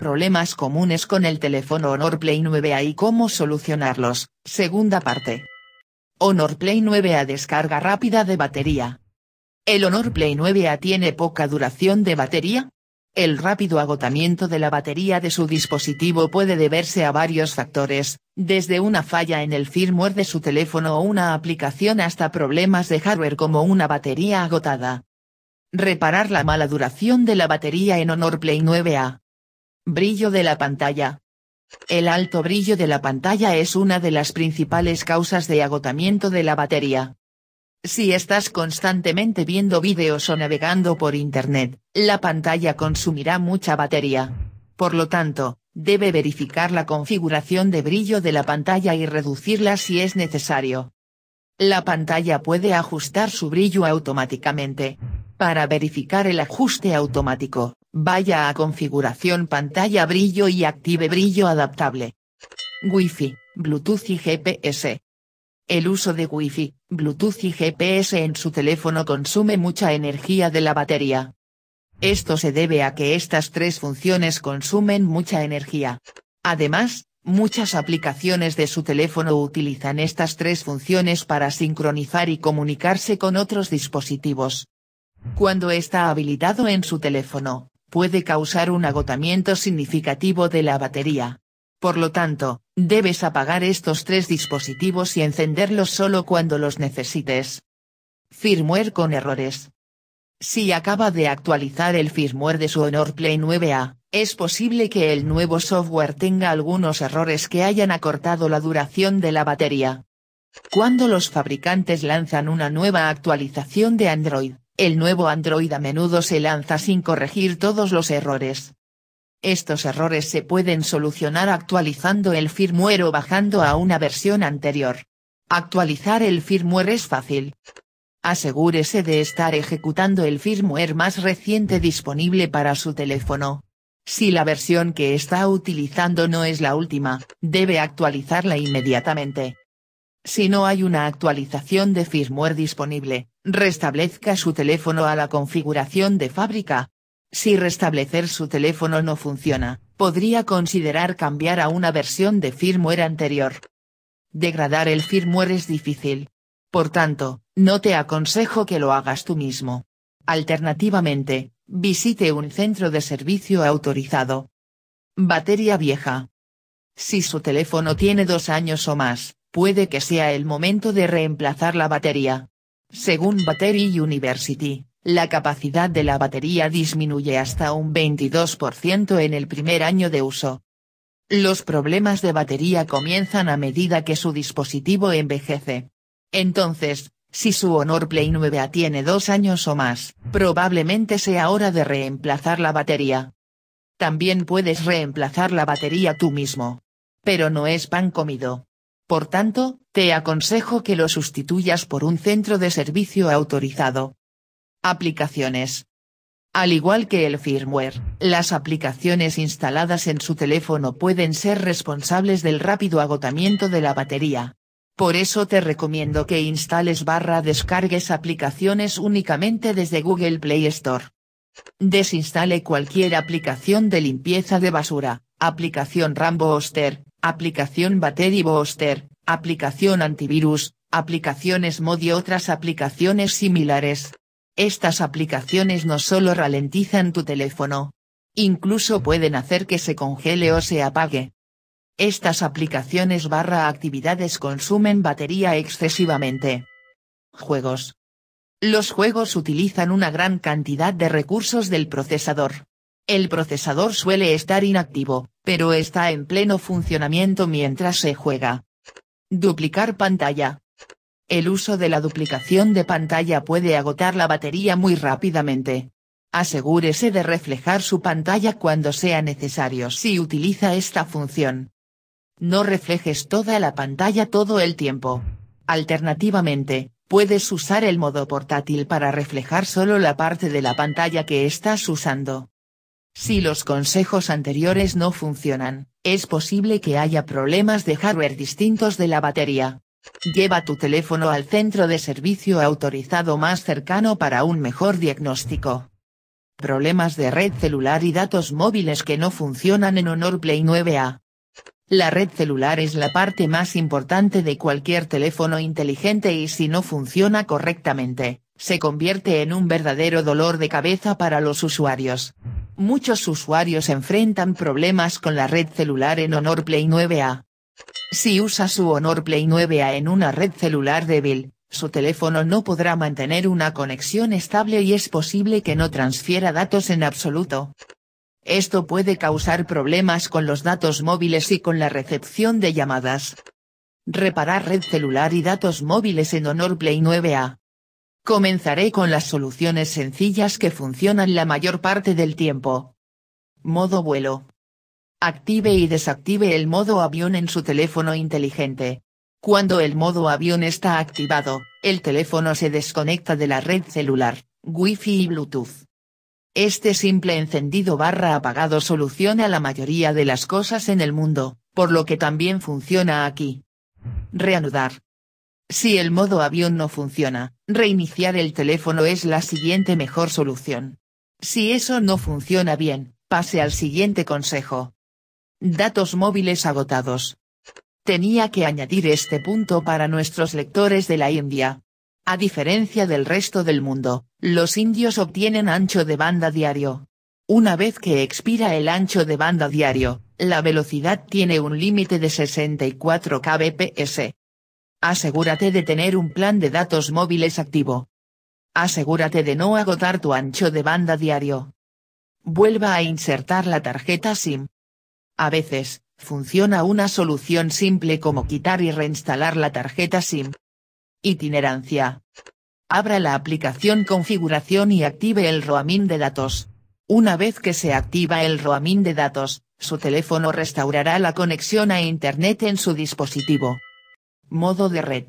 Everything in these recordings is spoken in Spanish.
Problemas comunes con el teléfono Honor Play 9A y cómo solucionarlos, segunda parte. Honor Play 9A descarga rápida de batería. El Honor Play 9A tiene poca duración de batería, el rápido agotamiento de la batería de su dispositivo puede deberse a varios factores, desde una falla en el firmware de su teléfono o una aplicación hasta problemas de hardware como una batería agotada. Reparar la mala duración de la batería en Honor Play 9A. Brillo de la pantalla. El alto brillo de la pantalla es una de las principales causas de agotamiento de la batería. Si estás constantemente viendo vídeos o navegando por Internet, la pantalla consumirá mucha batería. Por lo tanto, debe verificar la configuración de brillo de la pantalla y reducirla si es necesario. La pantalla puede ajustar su brillo automáticamente. Para verificar el ajuste automático, Vaya a configuración pantalla brillo y active brillo adaptable. Wi-Fi, Bluetooth y GPS. El uso de Wi-Fi, Bluetooth y GPS en su teléfono consume mucha energía de la batería. Esto se debe a que estas tres funciones consumen mucha energía. Además, muchas aplicaciones de su teléfono utilizan estas tres funciones para sincronizar y comunicarse con otros dispositivos. Cuando está habilitado en su teléfono, puede causar un agotamiento significativo de la batería. Por lo tanto, debes apagar estos tres dispositivos y encenderlos solo cuando los necesites. Firmware con errores. Si acaba de actualizar el firmware de su Honor Play 9A, es posible que el nuevo software tenga algunos errores que hayan acortado la duración de la batería. Cuando los fabricantes lanzan una nueva actualización de Android, el nuevo Android a menudo se lanza sin corregir todos los errores. Estos errores se pueden solucionar actualizando el firmware o bajando a una versión anterior. Actualizar el firmware es fácil. Asegúrese de estar ejecutando el firmware más reciente disponible para su teléfono. Si la versión que está utilizando no es la última, debe actualizarla inmediatamente. Si no hay una actualización de firmware disponible, restablezca su teléfono a la configuración de fábrica. Si restablecer su teléfono no funciona, podría considerar cambiar a una versión de firmware anterior. Degradar el firmware es difícil. Por tanto, no te aconsejo que lo hagas tú mismo. Alternativamente, visite un centro de servicio autorizado. Batería vieja. Si su teléfono tiene dos años o más, puede que sea el momento de reemplazar la batería. Según Battery University, la capacidad de la batería disminuye hasta un 22% en el primer año de uso. Los problemas de batería comienzan a medida que su dispositivo envejece. Entonces, si su Honor Play 9 tiene dos años o más, probablemente sea hora de reemplazar la batería. También puedes reemplazar la batería tú mismo. Pero no es pan comido. Por tanto, te aconsejo que lo sustituyas por un centro de servicio autorizado. Aplicaciones. Al igual que el firmware, las aplicaciones instaladas en su teléfono pueden ser responsables del rápido agotamiento de la batería. Por eso te recomiendo que instales barra descargues aplicaciones únicamente desde Google Play Store. Desinstale cualquier aplicación de limpieza de basura, aplicación Rambo Oster, aplicación Battery Booster, aplicación antivirus, aplicaciones mod y otras aplicaciones similares. Estas aplicaciones no solo ralentizan tu teléfono, incluso pueden hacer que se congele o se apague. Estas aplicaciones barra actividades consumen batería excesivamente. Juegos. Los juegos utilizan una gran cantidad de recursos del procesador. El procesador suele estar inactivo, pero está en pleno funcionamiento mientras se juega. Duplicar pantalla. El uso de la duplicación de pantalla puede agotar la batería muy rápidamente. Asegúrese de reflejar su pantalla cuando sea necesario si utiliza esta función. No reflejes toda la pantalla todo el tiempo. Alternativamente, puedes usar el modo portátil para reflejar solo la parte de la pantalla que estás usando. Si los consejos anteriores no funcionan, es posible que haya problemas de hardware distintos de la batería. Lleva tu teléfono al centro de servicio autorizado más cercano para un mejor diagnóstico. Problemas de red celular y datos móviles que no funcionan en Honor Play 9A. La red celular es la parte más importante de cualquier teléfono inteligente y si no funciona correctamente, se convierte en un verdadero dolor de cabeza para los usuarios muchos usuarios enfrentan problemas con la red celular en Honor Play 9A. Si usa su Honor Play 9A en una red celular débil, su teléfono no podrá mantener una conexión estable y es posible que no transfiera datos en absoluto. Esto puede causar problemas con los datos móviles y con la recepción de llamadas. Reparar red celular y datos móviles en Honor Play 9A. Comenzaré con las soluciones sencillas que funcionan la mayor parte del tiempo. Modo vuelo. Active y desactive el modo avión en su teléfono inteligente. Cuando el modo avión está activado, el teléfono se desconecta de la red celular, Wi-Fi y Bluetooth. Este simple encendido barra apagado soluciona la mayoría de las cosas en el mundo, por lo que también funciona aquí. Reanudar. Si el modo avión no funciona, reiniciar el teléfono es la siguiente mejor solución. Si eso no funciona bien, pase al siguiente consejo. Datos móviles agotados. Tenía que añadir este punto para nuestros lectores de la India. A diferencia del resto del mundo, los indios obtienen ancho de banda diario. Una vez que expira el ancho de banda diario, la velocidad tiene un límite de 64 kbps. Asegúrate de tener un plan de datos móviles activo. Asegúrate de no agotar tu ancho de banda diario. Vuelva a insertar la tarjeta SIM. A veces, funciona una solución simple como quitar y reinstalar la tarjeta SIM. Itinerancia. Abra la aplicación Configuración y active el roaming de datos. Una vez que se activa el roaming de datos, su teléfono restaurará la conexión a Internet en su dispositivo. Modo de red.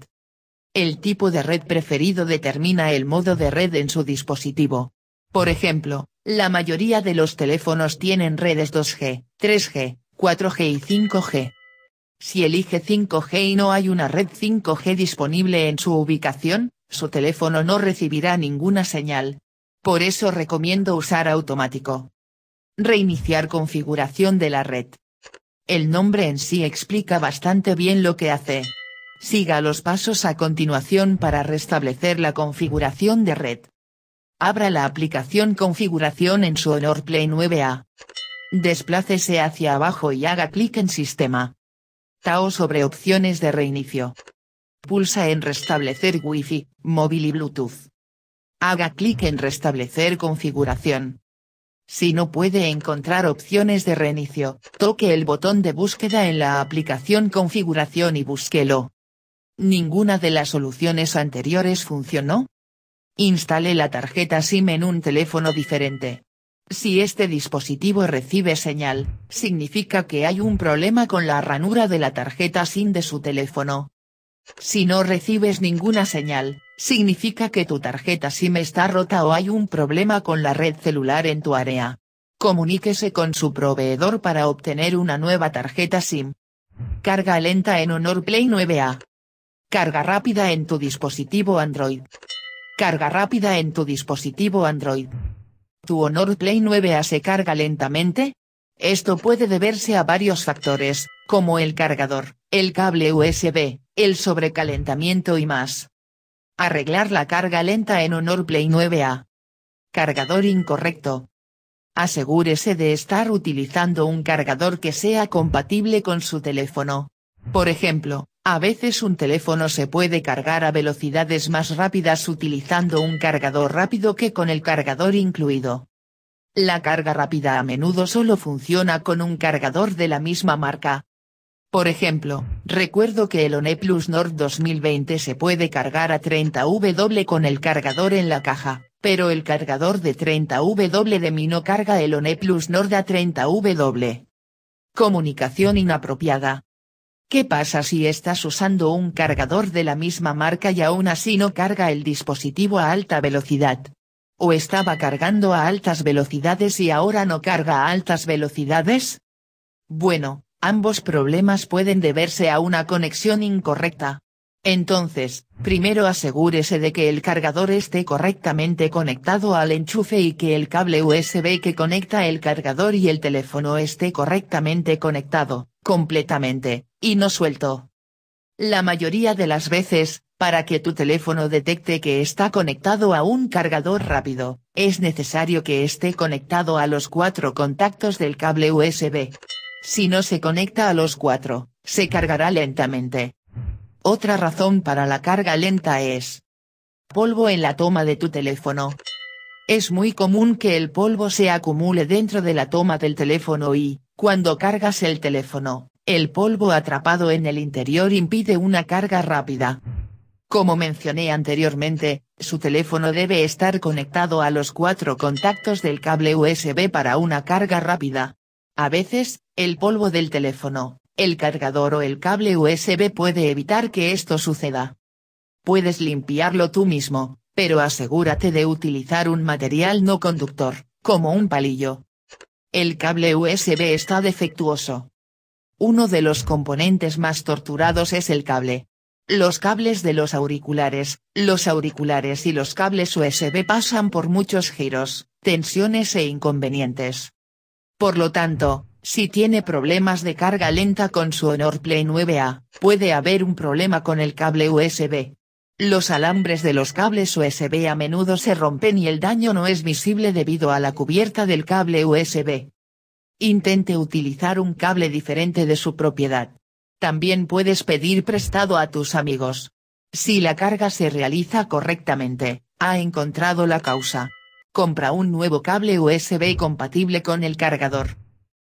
El tipo de red preferido determina el modo de red en su dispositivo. Por ejemplo, la mayoría de los teléfonos tienen redes 2G, 3G, 4G y 5G. Si elige 5G y no hay una red 5G disponible en su ubicación, su teléfono no recibirá ninguna señal. Por eso recomiendo usar automático. Reiniciar configuración de la red. El nombre en sí explica bastante bien lo que hace. Siga los pasos a continuación para restablecer la configuración de red. Abra la aplicación Configuración en su Honor Play 9A. Desplácese hacia abajo y haga clic en Sistema. Tao sobre Opciones de reinicio. Pulsa en Restablecer Wi-Fi, móvil y Bluetooth. Haga clic en Restablecer configuración. Si no puede encontrar opciones de reinicio, toque el botón de búsqueda en la aplicación Configuración y búsquelo. Ninguna de las soluciones anteriores funcionó. Instale la tarjeta SIM en un teléfono diferente. Si este dispositivo recibe señal, significa que hay un problema con la ranura de la tarjeta SIM de su teléfono. Si no recibes ninguna señal, significa que tu tarjeta SIM está rota o hay un problema con la red celular en tu área. Comuníquese con su proveedor para obtener una nueva tarjeta SIM. Carga lenta en Honor Play 9A. Carga rápida en tu dispositivo Android. Carga rápida en tu dispositivo Android. ¿Tu Honor Play 9A se carga lentamente? Esto puede deberse a varios factores, como el cargador, el cable USB, el sobrecalentamiento y más. Arreglar la carga lenta en Honor Play 9A. Cargador incorrecto. Asegúrese de estar utilizando un cargador que sea compatible con su teléfono. Por ejemplo, a veces un teléfono se puede cargar a velocidades más rápidas utilizando un cargador rápido que con el cargador incluido. La carga rápida a menudo solo funciona con un cargador de la misma marca. Por ejemplo, recuerdo que el OnePlus Nord 2020 se puede cargar a 30W con el cargador en la caja, pero el cargador de 30W de mi no carga el OnePlus Nord a 30W. Comunicación inapropiada. ¿Qué pasa si estás usando un cargador de la misma marca y aún así no carga el dispositivo a alta velocidad? ¿O estaba cargando a altas velocidades y ahora no carga a altas velocidades? Bueno, ambos problemas pueden deberse a una conexión incorrecta. Entonces, primero asegúrese de que el cargador esté correctamente conectado al enchufe y que el cable USB que conecta el cargador y el teléfono esté correctamente conectado, completamente, y no suelto. La mayoría de las veces, para que tu teléfono detecte que está conectado a un cargador rápido, es necesario que esté conectado a los cuatro contactos del cable USB. Si no se conecta a los cuatro, se cargará lentamente. Otra razón para la carga lenta es polvo en la toma de tu teléfono. Es muy común que el polvo se acumule dentro de la toma del teléfono y, cuando cargas el teléfono, el polvo atrapado en el interior impide una carga rápida. Como mencioné anteriormente, su teléfono debe estar conectado a los cuatro contactos del cable USB para una carga rápida. A veces, el polvo del teléfono, el cargador o el cable USB puede evitar que esto suceda. Puedes limpiarlo tú mismo, pero asegúrate de utilizar un material no conductor, como un palillo. El cable USB está defectuoso. Uno de los componentes más torturados es el cable. Los cables de los auriculares, los auriculares y los cables USB pasan por muchos giros, tensiones e inconvenientes. Por lo tanto, si tiene problemas de carga lenta con su Honor Play 9A, puede haber un problema con el cable USB. Los alambres de los cables USB a menudo se rompen y el daño no es visible debido a la cubierta del cable USB intente utilizar un cable diferente de su propiedad. También puedes pedir prestado a tus amigos. Si la carga se realiza correctamente, ha encontrado la causa. Compra un nuevo cable USB compatible con el cargador.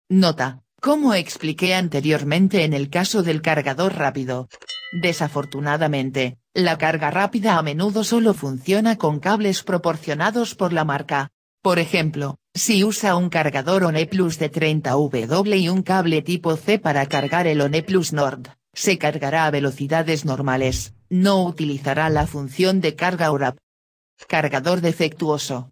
Nota, como expliqué anteriormente en el caso del cargador rápido. Desafortunadamente, la carga rápida a menudo solo funciona con cables proporcionados por la marca. Por ejemplo, si usa un cargador OnePlus de 30W y un cable tipo C para cargar el OnePlus Nord, se cargará a velocidades normales, no utilizará la función de carga ORAP. Cargador defectuoso.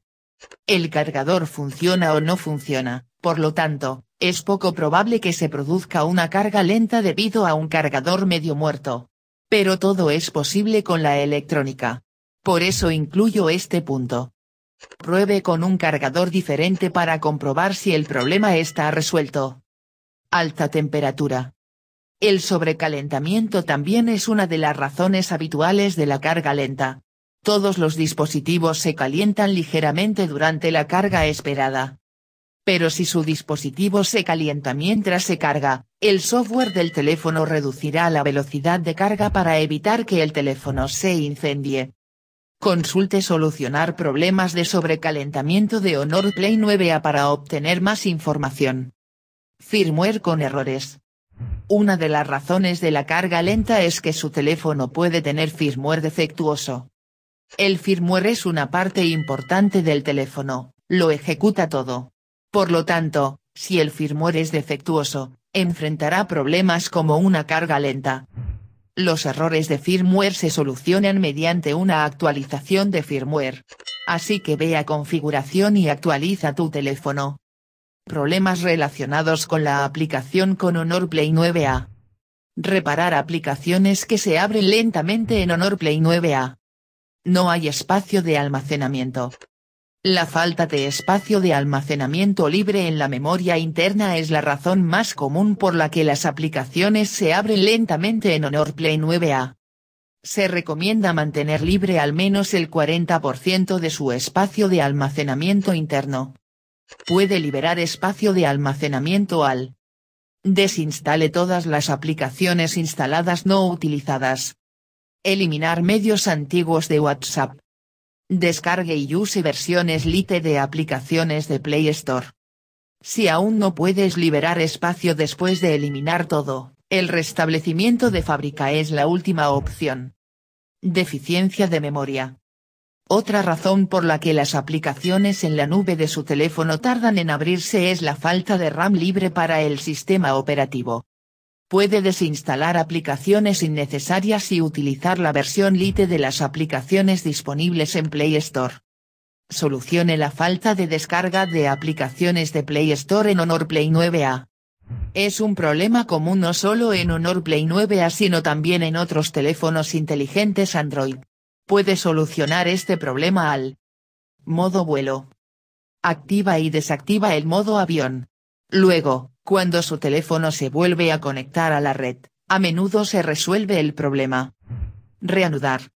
El cargador funciona o no funciona, por lo tanto, es poco probable que se produzca una carga lenta debido a un cargador medio muerto. Pero todo es posible con la electrónica. Por eso incluyo este punto. Pruebe con un cargador diferente para comprobar si el problema está resuelto. Alta temperatura. El sobrecalentamiento también es una de las razones habituales de la carga lenta. Todos los dispositivos se calientan ligeramente durante la carga esperada. Pero si su dispositivo se calienta mientras se carga, el software del teléfono reducirá la velocidad de carga para evitar que el teléfono se incendie, Consulte Solucionar problemas de sobrecalentamiento de Honor Play 9A para obtener más información. Firmware con errores. Una de las razones de la carga lenta es que su teléfono puede tener firmware defectuoso. El firmware es una parte importante del teléfono, lo ejecuta todo. Por lo tanto, si el firmware es defectuoso, enfrentará problemas como una carga lenta. Los errores de firmware se solucionan mediante una actualización de firmware. Así que ve a configuración y actualiza tu teléfono. Problemas relacionados con la aplicación con Honor Play 9A. Reparar aplicaciones que se abren lentamente en Honor Play 9A. No hay espacio de almacenamiento. La falta de espacio de almacenamiento libre en la memoria interna es la razón más común por la que las aplicaciones se abren lentamente en Honor Play 9A. Se recomienda mantener libre al menos el 40% de su espacio de almacenamiento interno. Puede liberar espacio de almacenamiento al Desinstale todas las aplicaciones instaladas no utilizadas. Eliminar medios antiguos de WhatsApp. Descargue y use versiones Lite de aplicaciones de Play Store. Si aún no puedes liberar espacio después de eliminar todo, el restablecimiento de fábrica es la última opción. Deficiencia de memoria. Otra razón por la que las aplicaciones en la nube de su teléfono tardan en abrirse es la falta de RAM libre para el sistema operativo. Puede desinstalar aplicaciones innecesarias y utilizar la versión Lite de las aplicaciones disponibles en Play Store. Solucione la falta de descarga de aplicaciones de Play Store en Honor Play 9A. Es un problema común no solo en Honor Play 9A sino también en otros teléfonos inteligentes Android. Puede solucionar este problema al modo vuelo. Activa y desactiva el modo avión. Luego, cuando su teléfono se vuelve a conectar a la red, a menudo se resuelve el problema. Reanudar.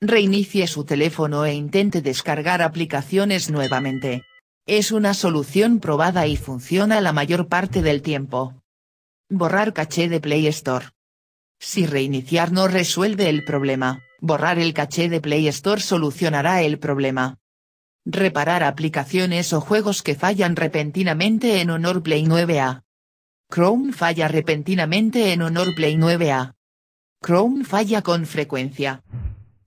Reinicie su teléfono e intente descargar aplicaciones nuevamente. Es una solución probada y funciona la mayor parte del tiempo. Borrar caché de Play Store. Si reiniciar no resuelve el problema, borrar el caché de Play Store solucionará el problema reparar aplicaciones o juegos que fallan repentinamente en Honor Play 9A. Chrome falla repentinamente en Honor Play 9A. Chrome falla con frecuencia.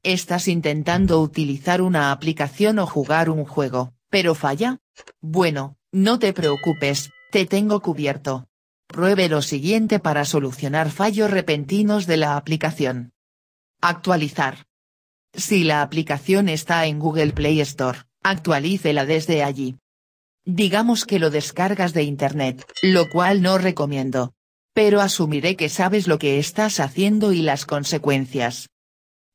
Estás intentando utilizar una aplicación o jugar un juego, pero falla. Bueno, no te preocupes, te tengo cubierto. Pruebe lo siguiente para solucionar fallos repentinos de la aplicación. Actualizar. Si la aplicación está en Google Play Store, actualícela desde allí. Digamos que lo descargas de internet, lo cual no recomiendo. Pero asumiré que sabes lo que estás haciendo y las consecuencias.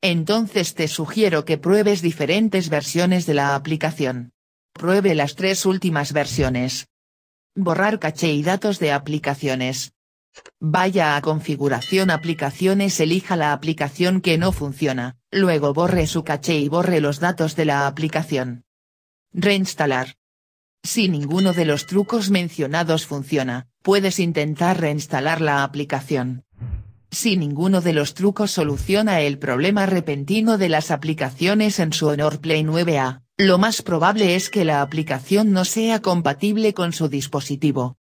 Entonces te sugiero que pruebes diferentes versiones de la aplicación. Pruebe las tres últimas versiones. Borrar caché y datos de aplicaciones. Vaya a configuración aplicaciones elija la aplicación que no funciona, luego borre su caché y borre los datos de la aplicación. Reinstalar. Si ninguno de los trucos mencionados funciona, puedes intentar reinstalar la aplicación. Si ninguno de los trucos soluciona el problema repentino de las aplicaciones en su Honor Play 9A, lo más probable es que la aplicación no sea compatible con su dispositivo.